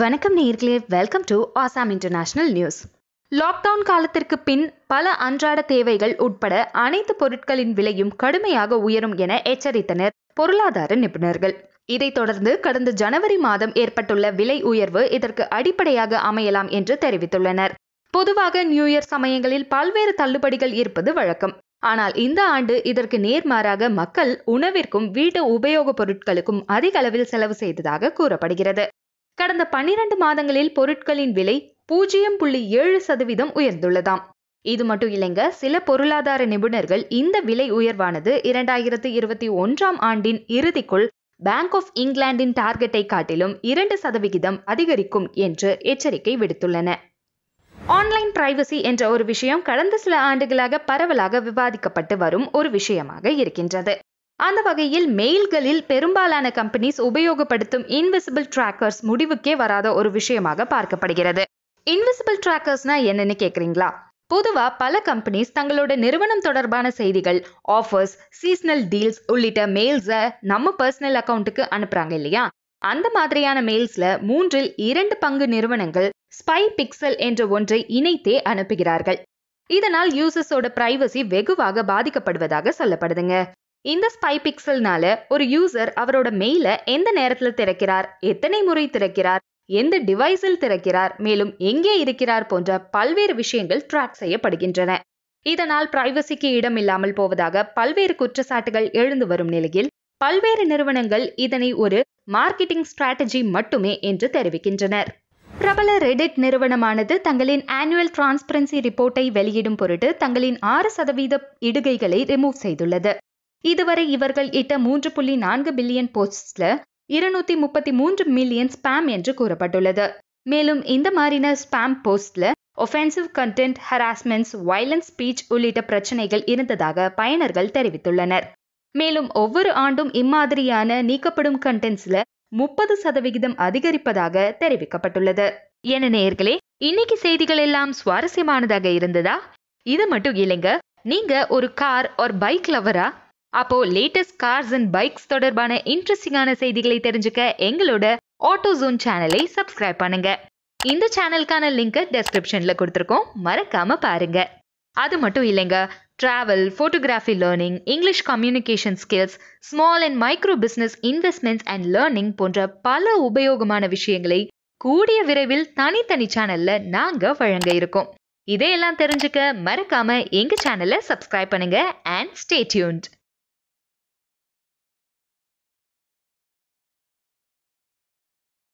வணக்கம் நேர்களே welcome to Assam international news lockdown காலத்திற்கு பின் பல அன்றாட தேவைகள் உட்பட அனைத்து பொருட்களின் விலையும் கடுமையாக உயரும் என எச்சரித்தனர் பொருளாதார நிபுணர்கள் இதைத் தொடர்ந்து கடந்த ஜனவரி மாதம் ஏற்பட்டுள்ள விலை உயர்வு இதற்கு அடிப்படையாக அமையலாம் என்று தெரிவித்துள்ளனர் பொதுவாக நியூ இயர் சமயங்களில் பல்வேறு தள்ளுபடிகள் இருப்பது வழக்கம் ஆனால் இந்த ஆண்டு இதற்கு நேர்மாறாக மக்கள் உணவிற்கும் வீட்டு உபயோகப் பொருட்களுக்கும் அதிக அளவில் செலவு செய்ததாக கூறப்படுகிறது கடந்த பனிரெண்டு மாதங்களில் பொருட்களின் விலை பூஜ்ஜியம் புள்ளி ஏழு சதவீதம் உயர்ந்துள்ளதாம் இது மட்டும் இல்லைங்க சில பொருளாதார நிபுணர்கள் இந்த விலை உயர்வானது இரண்டாயிரத்து இருபத்தி ஒன்றாம் ஆண்டின் இறுதிக்குள் பேங்க் ஆஃப் இங்கிலாந்தின் டார்கெட்டை காட்டிலும் இரண்டு சதவிகிதம் அதிகரிக்கும் என்று எச்சரிக்கை விடுத்துள்ளன ஆன்லைன் பிரைவசி என்ற ஒரு விஷயம் கடந்த சில ஆண்டுகளாக பரவலாக விவாதிக்கப்பட்டு வரும் ஒரு விஷயமாக இருக்கின்றது அந்த வகையில் மெயில்களில் பெரும்பாலான கம்பெனிஸ் உபயோகப்படுத்தும் இன்விசிபிள் டிராக்கர்ஸ் முடிவுக்கே வராத ஒரு விஷயமாக பார்க்கப்படுகிறது இன்விசிபிள் டிராக்கர்ஸ்னா என்னன்னு கேக்குறீங்களா பொதுவா பல கம்பெனிஸ் தங்களோட நிறுவனம் தொடர்பான செய்திகள் ஆஃபர்ஸ் சீசனல் டீல்ஸ் உள்ளிட்ட மெயில்ஸ நம்ம பர்சனல் அக்கௌண்ட்டுக்கு அனுப்புறாங்க இல்லையா அந்த மாதிரியான மெயில்ஸ்ல மூன்றில் இரண்டு பங்கு நிறுவனங்கள் ஸ்பை பிக்சல் என்ற ஒன்றை இணைத்தே அனுப்புகிறார்கள் இதனால் யூசர்ஸோட பிரைவசி வெகுவாக பாதிக்கப்படுவதாக சொல்லப்படுதுங்க இந்த ஸ்பை பிக்சல்னால ஒரு யூசர் அவரோட மெயில எந்த நேரத்தில் திறக்கிறார் எத்தனை முறை திறக்கிறார் எந்த டிவைஸில் திறக்கிறார் மேலும் எங்கே இருக்கிறார் போன்ற பல்வேறு விஷயங்கள் ட்ராக் செய்யப்படுகின்றன இதனால் பிரைவசிக்கு இடம் இல்லாமல் போவதாக பல்வேறு குற்றச்சாட்டுகள் எழுந்து வரும் நிலையில் பல்வேறு நிறுவனங்கள் இதனை ஒரு மார்க்கெட்டிங் ஸ்ட்ராட்டஜி மட்டுமே என்று தெரிவிக்கின்றனர் பிரபல ரெடிட் நிறுவனமானது தங்களின் ஆனுவல் டிரான்ஸ்பரன்சி ரிப்போர்ட்டை வெளியிடும் பொருட்டு தங்களின் ஆறு சதவீத இடுகைகளை ரிமூவ் செய்துள்ளது இதுவரை இவர்கள் இட்ட மூன்று புள்ளி நான்கு பில்லியன் போஸ்ட்ல இருநூத்தி முப்பத்தி மூன்று மில்லியன் ஸ்பேம் என்று கூறப்பட்டுள்ளது மேலும் இந்த மாதிரின ஸ்பேம் போஸ்ட்ல offensive content harassments violence speech உள்ளிட்ட பிரச்சனைகள் இருந்ததாக பயனர்கள் தெரிவித்துள்ளனர் மேலும் ஒவ்வொரு ஆண்டும் இம்மாதிரியான நீக்கப்படும் கண்டென்ட்ஸ்ல முப்பது சதவிகிதம் அதிகரிப்பதாக தெரிவிக்கப்பட்டுள்ளது என நேர்களே இன்னைக்கு செய்திகள் எல்லாம் சுவாரஸ்யமானதாக இருந்ததா இது மட்டும் இல்லைங்க நீங்க ஒரு கார் ஒரு பைக் லவரா அப்போ லேட்டஸ்ட் கார்ஸ் அண்ட் பைக்ஸ் தொடர்பான இன்ட்ரெஸ்டிங்கான செய்திகளை தெரிஞ்சுக்க எங்களோட ஆட்டோ ஜோன் சேனலை சப்ஸ்கிரைப் பண்ணுங்க இந்த சேனலுக்கான லிங்கை டெஸ்கிரிப்ஷன்ல கொடுத்துருக்கோம் மறக்காம பாருங்க அது மட்டும் இல்லைங்க travel photography learning English communication skills small and micro business investments and learning போன்ற பல உபயோகமான விஷயங்களை கூடிய விரைவில் தனித்தனி சேனல்ல நாங்க வழங்க இருக்கோம் இதையெல்லாம் தெரிஞ்சுக்க மறக்காம எங்க சேனலை சப்ஸ்கிரைப் பண்ணுங்க அண்ட் ஸ்டேட்யூன்ட்